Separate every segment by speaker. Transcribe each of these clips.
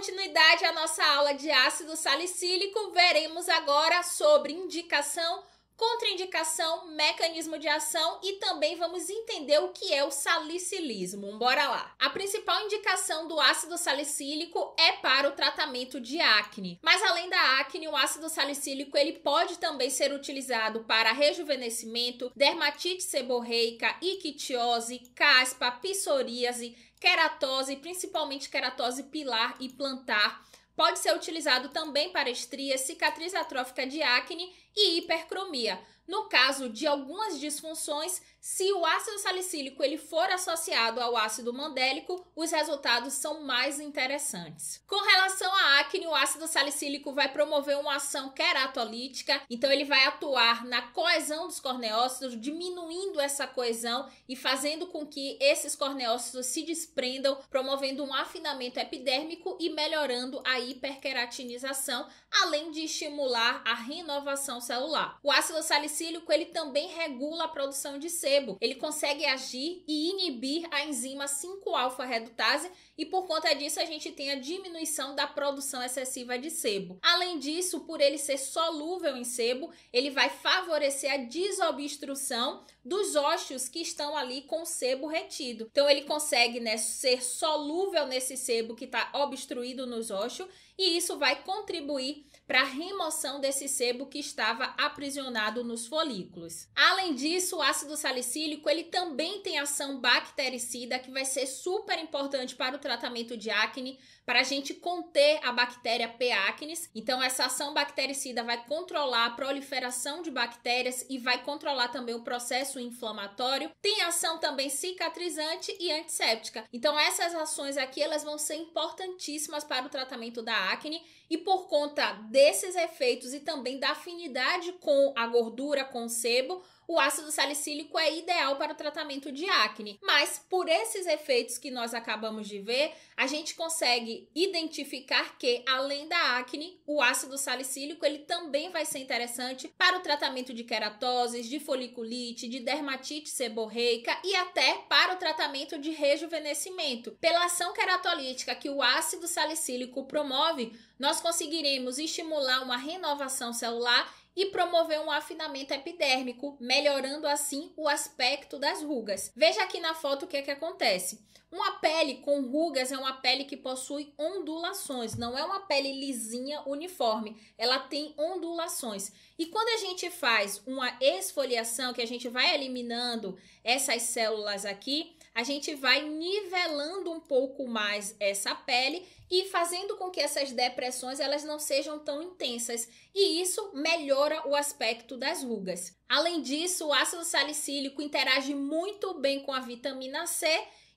Speaker 1: continuidade à nossa aula de ácido salicílico, veremos agora sobre indicação contraindicação, mecanismo de ação e também vamos entender o que é o salicilismo. Bora lá. A principal indicação do ácido salicílico é para o tratamento de acne. Mas além da acne, o ácido salicílico ele pode também ser utilizado para rejuvenescimento, dermatite seborreica, ictiose, caspa, psoríase, queratose, principalmente queratose pilar e plantar Pode ser utilizado também para estria, cicatriz atrófica de acne e hipercromia. No caso de algumas disfunções, se o ácido salicílico ele for associado ao ácido mandélico, os resultados são mais interessantes. Com relação à acne, o ácido salicílico vai promover uma ação queratolítica, então ele vai atuar na coesão dos corneócitos, diminuindo essa coesão e fazendo com que esses corneócitos se desprendam, promovendo um afinamento epidérmico e melhorando a hiperqueratinização, além de estimular a renovação celular. O ácido salicílico cílico ele também regula a produção de sebo. Ele consegue agir e inibir a enzima 5-alfa redutase e por conta disso a gente tem a diminuição da produção excessiva de sebo. Além disso, por ele ser solúvel em sebo, ele vai favorecer a desobstrução dos ósseos que estão ali com o sebo retido. Então ele consegue né, ser solúvel nesse sebo que está obstruído nos ósseos e isso vai contribuir para remoção desse sebo que estava aprisionado nos folículos. Além disso, o ácido salicílico ele também tem ação bactericida que vai ser super importante para o tratamento de acne, para a gente conter a bactéria P. acnes. Então, essa ação bactericida vai controlar a proliferação de bactérias e vai controlar também o processo inflamatório. Tem ação também cicatrizante e antisséptica. Então, essas ações aqui elas vão ser importantíssimas para o tratamento da acne e por conta desses efeitos e também da afinidade com a gordura, com o sebo, o ácido salicílico é ideal para o tratamento de acne, mas por esses efeitos que nós acabamos de ver, a gente consegue identificar que além da acne, o ácido salicílico ele também vai ser interessante para o tratamento de queratoses, de foliculite, de dermatite seborreica e até para o tratamento de rejuvenescimento. Pela ação queratolítica que o ácido salicílico promove, nós conseguiremos estimular uma renovação celular e promover um afinamento epidérmico, melhorando assim o aspecto das rugas. Veja aqui na foto o que é que acontece. Uma pele com rugas é uma pele que possui ondulações, não é uma pele lisinha uniforme, ela tem ondulações. E quando a gente faz uma esfoliação, que a gente vai eliminando essas células aqui, a gente vai nivelando um pouco mais essa pele e fazendo com que essas depressões elas não sejam tão intensas, e isso melhora o aspecto das rugas. Além disso, o ácido salicílico interage muito bem com a vitamina C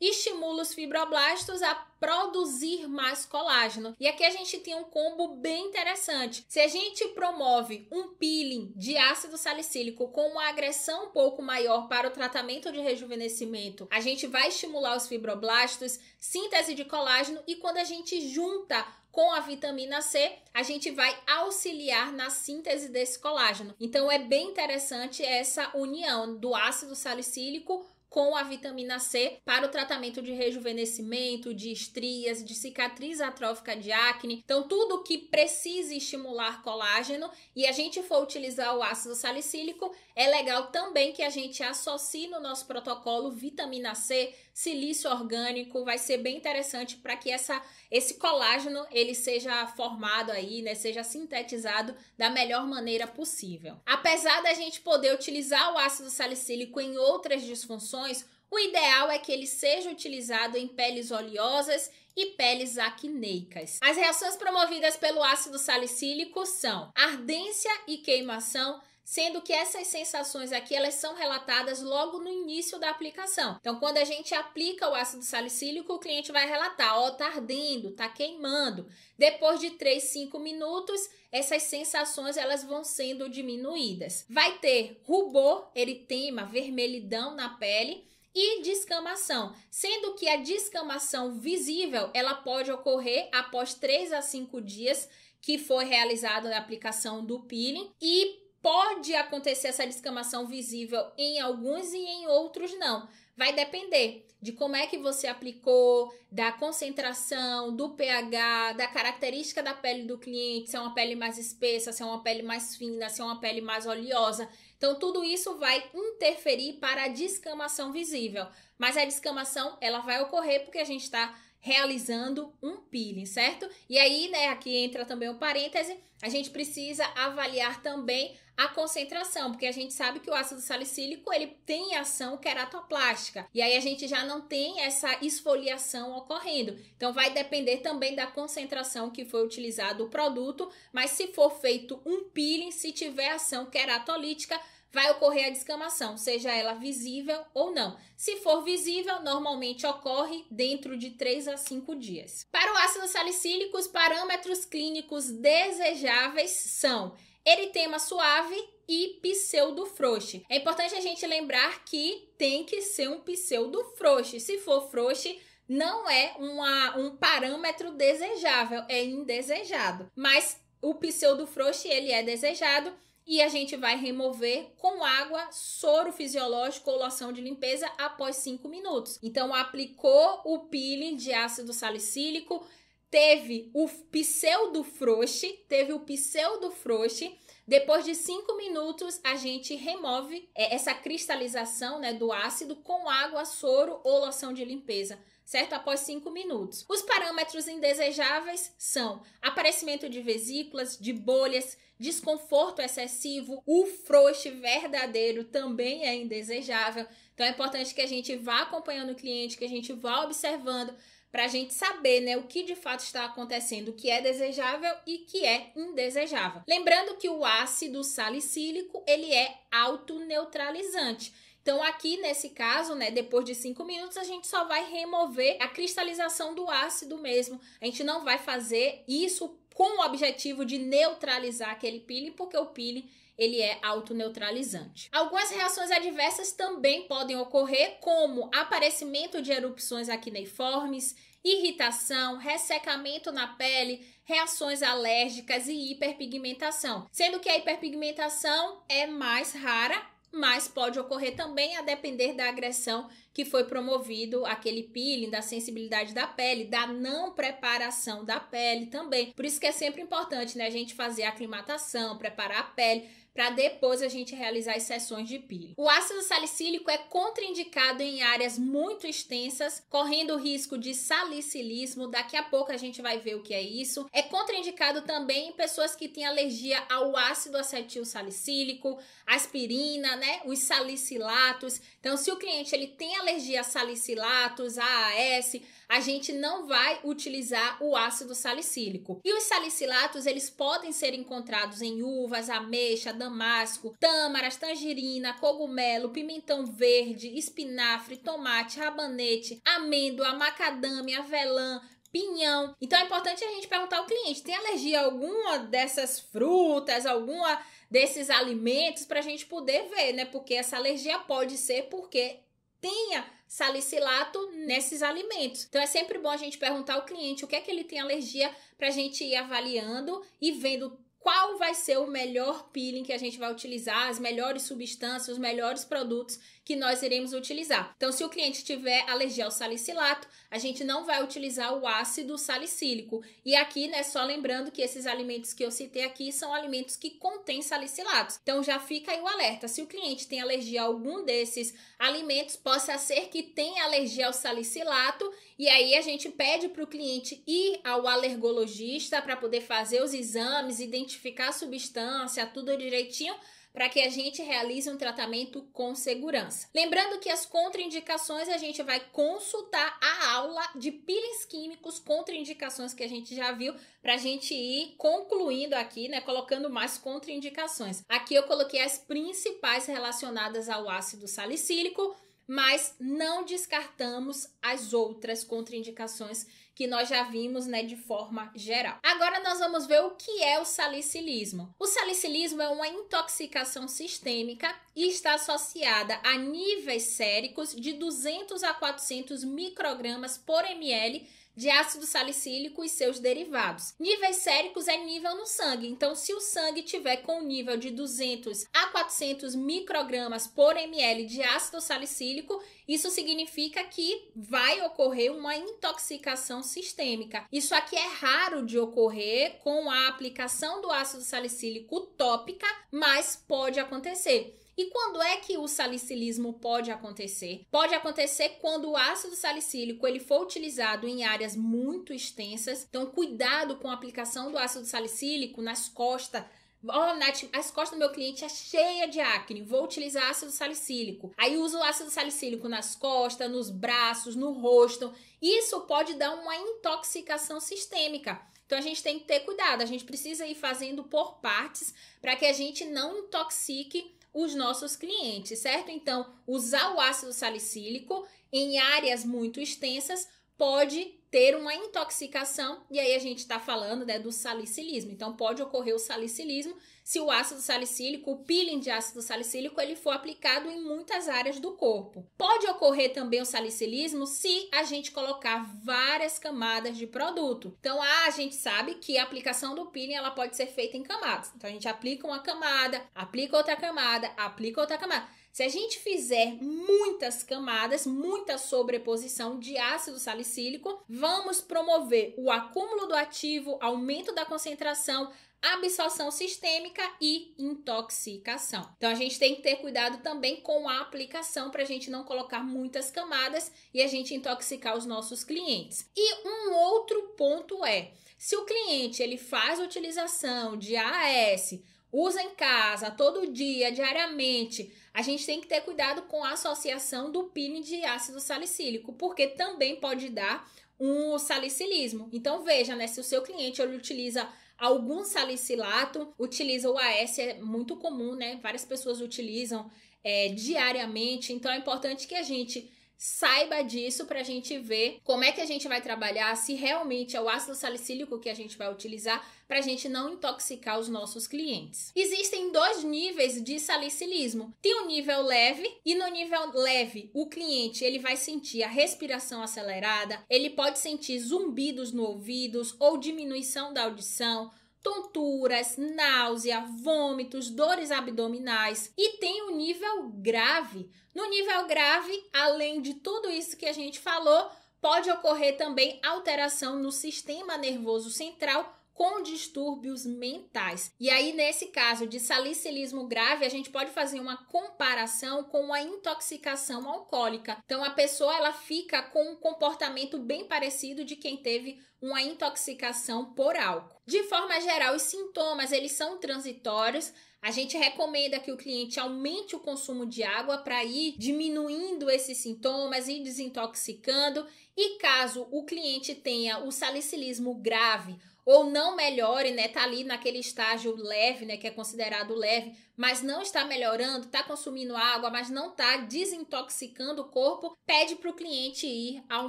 Speaker 1: estimula os fibroblastos a produzir mais colágeno. E aqui a gente tem um combo bem interessante. Se a gente promove um peeling de ácido salicílico com uma agressão um pouco maior para o tratamento de rejuvenescimento, a gente vai estimular os fibroblastos, síntese de colágeno e quando a gente junta com a vitamina C, a gente vai auxiliar na síntese desse colágeno. Então é bem interessante essa união do ácido salicílico com a vitamina C para o tratamento de rejuvenescimento, de estrias, de cicatriz atrófica de acne. Então, tudo que precise estimular colágeno e a gente for utilizar o ácido salicílico, é legal também que a gente associe no nosso protocolo vitamina C, silício orgânico, vai ser bem interessante para que essa, esse colágeno ele seja formado aí, né, seja sintetizado da melhor maneira possível. Apesar da gente poder utilizar o ácido salicílico em outras disfunções infecções, o ideal é que ele seja utilizado em peles oleosas e peles acneicas. As reações promovidas pelo ácido salicílico são ardência e queimação sendo que essas sensações aqui elas são relatadas logo no início da aplicação. Então, quando a gente aplica o ácido salicílico, o cliente vai relatar: ó, oh, tá ardendo, tá queimando. Depois de 3, 5 minutos, essas sensações elas vão sendo diminuídas. Vai ter rubor, eritema, vermelhidão na pele e descamação, sendo que a descamação visível ela pode ocorrer após 3 a 5 dias que foi realizada a aplicação do peeling e pode acontecer essa descamação visível em alguns e em outros não. Vai depender de como é que você aplicou, da concentração, do pH, da característica da pele do cliente, se é uma pele mais espessa, se é uma pele mais fina, se é uma pele mais oleosa. Então tudo isso vai interferir para a descamação visível. Mas a descamação ela vai ocorrer porque a gente está realizando um peeling, certo? E aí, né, aqui entra também o parêntese, a gente precisa avaliar também a concentração, porque a gente sabe que o ácido salicílico ele tem ação queratoplástica e aí a gente já não tem essa esfoliação ocorrendo. Então vai depender também da concentração que foi utilizado o produto, mas se for feito um peeling, se tiver ação queratolítica, vai ocorrer a descamação, seja ela visível ou não. Se for visível, normalmente ocorre dentro de 3 a 5 dias. Para o ácido salicílico, os parâmetros clínicos desejáveis são eritema suave e pseudo frouxe. É importante a gente lembrar que tem que ser um pseudo frouxe. Se for frouxe, não é uma, um parâmetro desejável, é indesejado. Mas o pseudo frouxe ele é desejado e a gente vai remover com água, soro fisiológico ou loção de limpeza após 5 minutos. Então aplicou o peeling de ácido salicílico, teve o pseudo frouxe, teve o pseudo frouxe. Depois de cinco minutos, a gente remove é, essa cristalização né, do ácido com água, soro ou loção de limpeza certo? Após cinco minutos. Os parâmetros indesejáveis são aparecimento de vesículas, de bolhas, desconforto excessivo, o frouxe verdadeiro também é indesejável. Então é importante que a gente vá acompanhando o cliente, que a gente vá observando para a gente saber né, o que de fato está acontecendo, o que é desejável e o que é indesejável. Lembrando que o ácido salicílico ele é autoneutralizante. Então, aqui nesse caso, né, depois de cinco minutos, a gente só vai remover a cristalização do ácido mesmo. A gente não vai fazer isso com o objetivo de neutralizar aquele peeling, porque o peeling ele é autoneutralizante. Algumas reações adversas também podem ocorrer, como aparecimento de erupções acneiformes, irritação, ressecamento na pele, reações alérgicas e hiperpigmentação. Sendo que a hiperpigmentação é mais rara, mas pode ocorrer também a depender da agressão que foi promovido, aquele peeling, da sensibilidade da pele, da não preparação da pele também. Por isso que é sempre importante, né, a gente fazer a aclimatação, preparar a pele para depois a gente realizar as sessões de peeling. O ácido salicílico é contraindicado em áreas muito extensas, correndo o risco de salicilismo. Daqui a pouco a gente vai ver o que é isso. É contraindicado também em pessoas que têm alergia ao ácido acetil salicílico, aspirina, né, os salicilatos. Então, se o cliente ele tem alergia a salicilatos, a AAS, a gente não vai utilizar o ácido salicílico. E os salicilatos, eles podem ser encontrados em uvas, ameixa, damasco, tâmaras, tangerina, cogumelo, pimentão verde, espinafre, tomate, rabanete, amêndoa, macadâmia, avelã, pinhão. Então é importante a gente perguntar ao cliente: tem alergia a alguma dessas frutas, alguma desses alimentos, para a gente poder ver, né? Porque essa alergia pode ser porque tenha salicilato nesses alimentos. Então é sempre bom a gente perguntar ao cliente o que é que ele tem alergia para a gente ir avaliando e vendo qual vai ser o melhor peeling que a gente vai utilizar, as melhores substâncias, os melhores produtos que nós iremos utilizar. Então, se o cliente tiver alergia ao salicilato, a gente não vai utilizar o ácido salicílico. E aqui, né, só lembrando que esses alimentos que eu citei aqui são alimentos que contêm salicilatos. Então, já fica aí o alerta. Se o cliente tem alergia a algum desses alimentos, possa ser que tenha alergia ao salicilato, e aí a gente pede para o cliente ir ao alergologista para poder fazer os exames, identificar a substância, tudo direitinho para que a gente realize um tratamento com segurança. Lembrando que as contraindicações a gente vai consultar a aula de peelings químicos, contraindicações que a gente já viu, para a gente ir concluindo aqui, né, colocando mais contraindicações. Aqui eu coloquei as principais relacionadas ao ácido salicílico, mas não descartamos as outras contraindicações que nós já vimos, né, de forma geral. Agora nós vamos ver o que é o salicilismo. O salicilismo é uma intoxicação sistêmica e está associada a níveis séricos de 200 a 400 microgramas por ml de ácido salicílico e seus derivados. Níveis séricos é nível no sangue, então se o sangue tiver com nível de 200 a 400 microgramas por ml de ácido salicílico, isso significa que vai ocorrer uma intoxicação sistêmica. Isso aqui é raro de ocorrer com a aplicação do ácido salicílico tópica, mas pode acontecer. E quando é que o salicilismo pode acontecer? Pode acontecer quando o ácido salicílico ele for utilizado em áreas muito extensas. Então, cuidado com a aplicação do ácido salicílico nas costas, Ó, oh, Nath, as costas do meu cliente é cheia de acne. Vou utilizar ácido salicílico. Aí uso o ácido salicílico nas costas, nos braços, no rosto. Isso pode dar uma intoxicação sistêmica. Então a gente tem que ter cuidado. A gente precisa ir fazendo por partes para que a gente não intoxique os nossos clientes, certo? Então, usar o ácido salicílico em áreas muito extensas pode ter uma intoxicação, e aí a gente está falando né, do salicilismo. Então, pode ocorrer o salicilismo se o ácido salicílico, o peeling de ácido salicílico, ele for aplicado em muitas áreas do corpo. Pode ocorrer também o salicilismo se a gente colocar várias camadas de produto. Então, a gente sabe que a aplicação do peeling ela pode ser feita em camadas. Então, a gente aplica uma camada, aplica outra camada, aplica outra camada. Se a gente fizer muitas camadas, muita sobreposição de ácido salicílico, vamos promover o acúmulo do ativo, aumento da concentração, absorção sistêmica e intoxicação. Então a gente tem que ter cuidado também com a aplicação para a gente não colocar muitas camadas e a gente intoxicar os nossos clientes. E um outro ponto é, se o cliente ele faz utilização de AAS, usa em casa todo dia, diariamente, a gente tem que ter cuidado com a associação do PIN de ácido salicílico, porque também pode dar um salicilismo. Então veja, né, se o seu cliente ele utiliza algum salicilato, utiliza o AS, é muito comum, né? Várias pessoas utilizam é, diariamente, então é importante que a gente saiba disso para a gente ver como é que a gente vai trabalhar, se realmente é o ácido salicílico que a gente vai utilizar para a gente não intoxicar os nossos clientes. Existem dois níveis de salicilismo. Tem um nível leve e no nível leve o cliente ele vai sentir a respiração acelerada, ele pode sentir zumbidos no ouvidos ou diminuição da audição, tonturas, náusea, vômitos, dores abdominais e tem o um nível grave. No nível grave, além de tudo isso que a gente falou, pode ocorrer também alteração no sistema nervoso central com distúrbios mentais. E aí, nesse caso de salicilismo grave, a gente pode fazer uma comparação com a intoxicação alcoólica. Então, a pessoa ela fica com um comportamento bem parecido de quem teve uma intoxicação por álcool. De forma geral, os sintomas eles são transitórios. A gente recomenda que o cliente aumente o consumo de água para ir diminuindo esses sintomas e desintoxicando. E caso o cliente tenha o salicilismo grave ou não melhore, né? Tá ali naquele estágio leve, né? Que é considerado leve, mas não está melhorando, tá consumindo água, mas não tá desintoxicando o corpo, pede para o cliente ir ao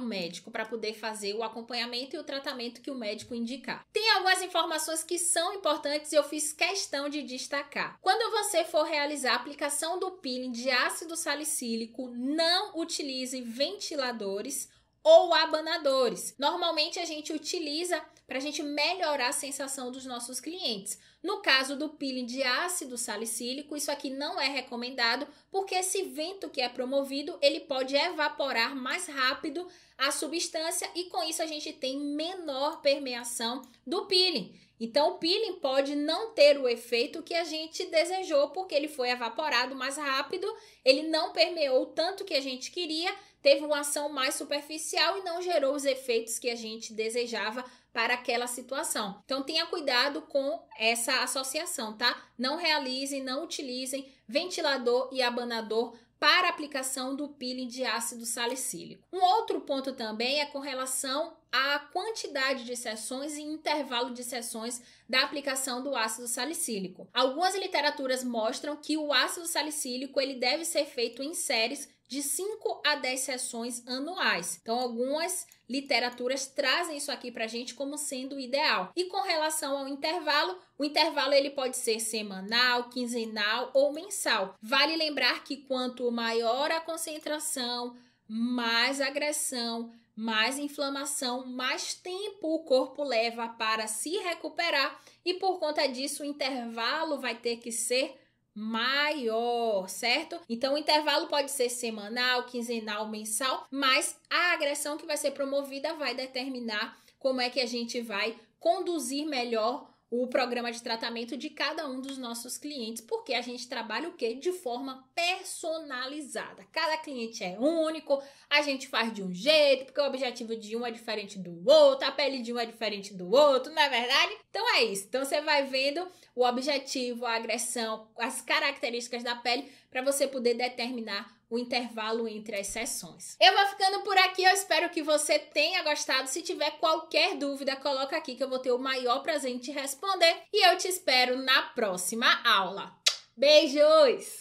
Speaker 1: médico para poder fazer o acompanhamento e o tratamento que o médico indicar. Tem algumas informações que são importantes e eu fiz questão de destacar. Quando você for realizar a aplicação do peeling de ácido salicílico, não utilize ventiladores ou abanadores. Normalmente a gente utiliza para a gente melhorar a sensação dos nossos clientes. No caso do peeling de ácido salicílico, isso aqui não é recomendado, porque esse vento que é promovido, ele pode evaporar mais rápido a substância e com isso a gente tem menor permeação do peeling. Então, o peeling pode não ter o efeito que a gente desejou, porque ele foi evaporado mais rápido, ele não permeou tanto que a gente queria, teve uma ação mais superficial e não gerou os efeitos que a gente desejava para aquela situação. Então tenha cuidado com essa associação, tá? Não realizem, não utilizem ventilador e abanador para aplicação do peeling de ácido salicílico. Um outro ponto também é com relação à quantidade de sessões e intervalo de sessões da aplicação do ácido salicílico. Algumas literaturas mostram que o ácido salicílico ele deve ser feito em séries de 5 a 10 sessões anuais. Então, algumas literaturas trazem isso aqui para a gente como sendo ideal. E com relação ao intervalo, o intervalo ele pode ser semanal, quinzenal ou mensal. Vale lembrar que quanto maior a concentração, mais agressão, mais inflamação, mais tempo o corpo leva para se recuperar e por conta disso o intervalo vai ter que ser maior, certo? Então o intervalo pode ser semanal, quinzenal, mensal, mas a agressão que vai ser promovida vai determinar como é que a gente vai conduzir melhor o programa de tratamento de cada um dos nossos clientes, porque a gente trabalha o que de forma personalizada. Cada cliente é único, a gente faz de um jeito, porque o objetivo de um é diferente do outro, a pele de um é diferente do outro, não é verdade? Então é isso. Então você vai vendo o objetivo, a agressão, as características da pele para você poder determinar o intervalo entre as sessões. Eu vou ficando por aqui, eu espero que você tenha gostado. Se tiver qualquer dúvida, coloca aqui que eu vou ter o maior prazer em te responder e eu te espero na próxima aula. Beijos!